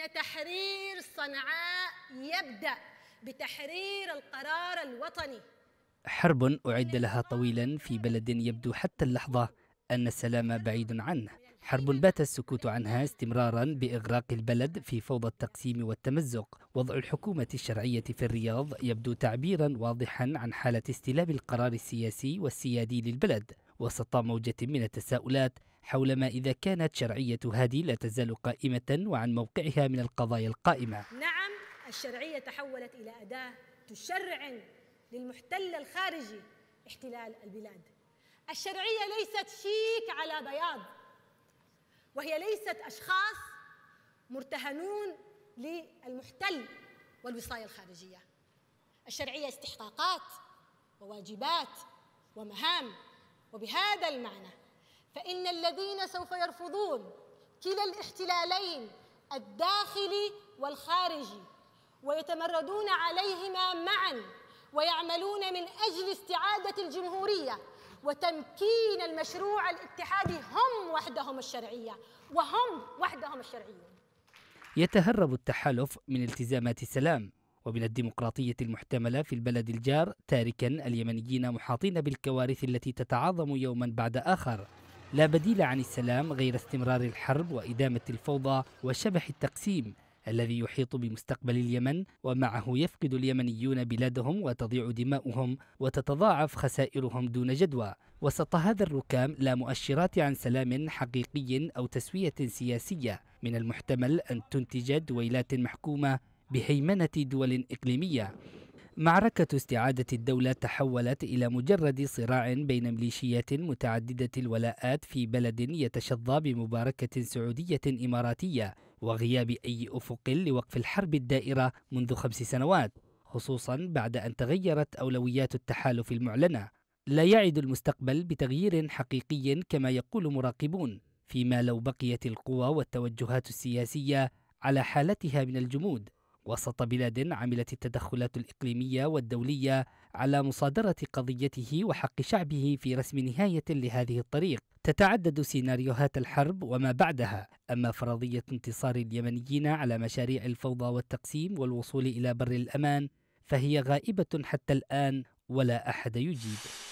إن تحرير صنعاء يبدأ بتحرير القرار الوطني حرب أعد لها طويلا في بلد يبدو حتى اللحظة أن السلام بعيد عنه حرب بات السكوت عنها استمرارا بإغراق البلد في فوضى التقسيم والتمزق وضع الحكومة الشرعية في الرياض يبدو تعبيرا واضحا عن حالة استلاب القرار السياسي والسيادي للبلد وسط موجة من التساؤلات حول ما إذا كانت شرعية هادي لا تزال قائمة وعن موقعها من القضايا القائمة نعم الشرعية تحولت إلى أداة تشرع للمحتل الخارجي احتلال البلاد الشرعية ليست شيك على بياض وهي ليست أشخاص مرتهنون للمحتل والوصاية الخارجية الشرعية استحقاقات وواجبات ومهام وبهذا المعنى فإن الذين سوف يرفضون كلا الاحتلالين الداخلي والخارجي ويتمردون عليهما معا ويعملون من أجل استعادة الجمهورية وتمكين المشروع الاتحادي هم وحدهم الشرعية وهم وحدهم الشرعيون يتهرب التحالف من التزامات السلام ومن الديمقراطية المحتملة في البلد الجار تاركا اليمنيين محاطين بالكوارث التي تتعاظم يوما بعد آخر لا بديل عن السلام غير استمرار الحرب وإدامة الفوضى وشبح التقسيم الذي يحيط بمستقبل اليمن ومعه يفقد اليمنيون بلادهم وتضيع دماؤهم وتتضاعف خسائرهم دون جدوى وسط هذا الركام لا مؤشرات عن سلام حقيقي أو تسوية سياسية من المحتمل أن تنتج دويلات محكومة بهيمنة دول إقليمية معركة استعادة الدولة تحولت إلى مجرد صراع بين ميليشيات متعددة الولاءات في بلد يتشظى بمباركة سعودية إماراتية وغياب أي أفق لوقف الحرب الدائرة منذ خمس سنوات خصوصا بعد أن تغيرت أولويات التحالف المعلنة لا يعد المستقبل بتغيير حقيقي كما يقول مراقبون فيما لو بقيت القوى والتوجهات السياسية على حالتها من الجمود وسط بلاد عملت التدخلات الإقليمية والدولية على مصادرة قضيته وحق شعبه في رسم نهاية لهذه الطريق تتعدد سيناريوهات الحرب وما بعدها أما فرضية انتصار اليمنيين على مشاريع الفوضى والتقسيم والوصول إلى بر الأمان فهي غائبة حتى الآن ولا أحد يجيب